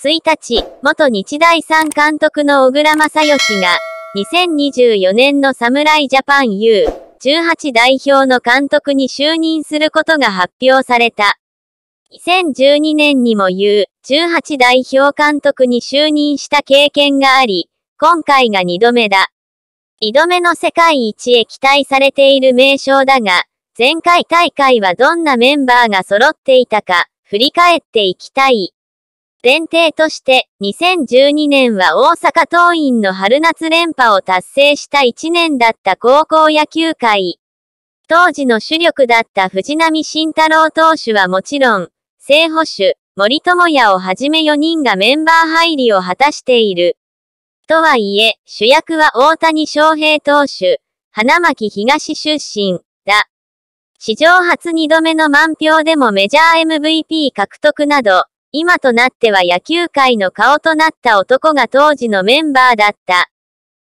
1日、元日大三監督の小倉正義が、2024年の侍ジャパン U18 代表の監督に就任することが発表された。2012年にも U18 代表監督に就任した経験があり、今回が2度目だ。2度目の世界一へ期待されている名称だが、前回大会はどんなメンバーが揃っていたか、振り返っていきたい。前提として、2012年は大阪桐蔭の春夏連覇を達成した1年だった高校野球界。当時の主力だった藤波慎太郎投手はもちろん、聖保守、森友也をはじめ4人がメンバー入りを果たしている。とはいえ、主役は大谷翔平投手、花巻東出身、だ。史上初2度目の満票でもメジャー MVP 獲得など、今となっては野球界の顔となった男が当時のメンバーだった。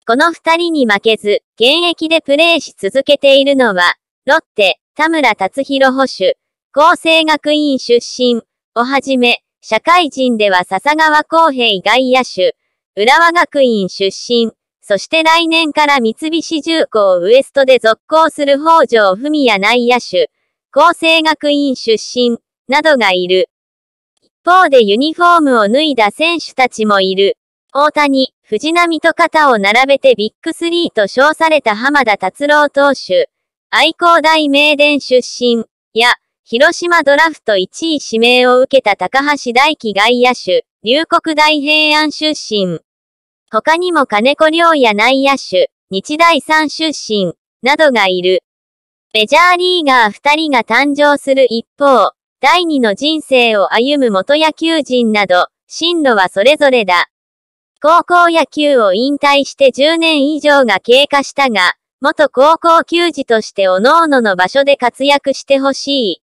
この二人に負けず、現役でプレーし続けているのは、ロッテ、田村達弘保守、厚生学院出身、をはじめ、社会人では笹川公平外野手、浦和学院出身、そして来年から三菱重工ウエストで続行する北条文也内野手、厚生学院出身、などがいる。方でユニフォームを脱いだ選手たちもいる。大谷、藤波と肩を並べてビッグスリーと称された浜田達郎投手。愛工大名電出身。や、広島ドラフト1位指名を受けた高橋大輝外野手。龍谷大平安出身。他にも金子良や内野手。日大三出身。などがいる。メジャーリーガー2人が誕生する一方、第二の人生を歩む元野球人など、進路はそれぞれだ。高校野球を引退して10年以上が経過したが、元高校球児として各々の場所で活躍してほしい。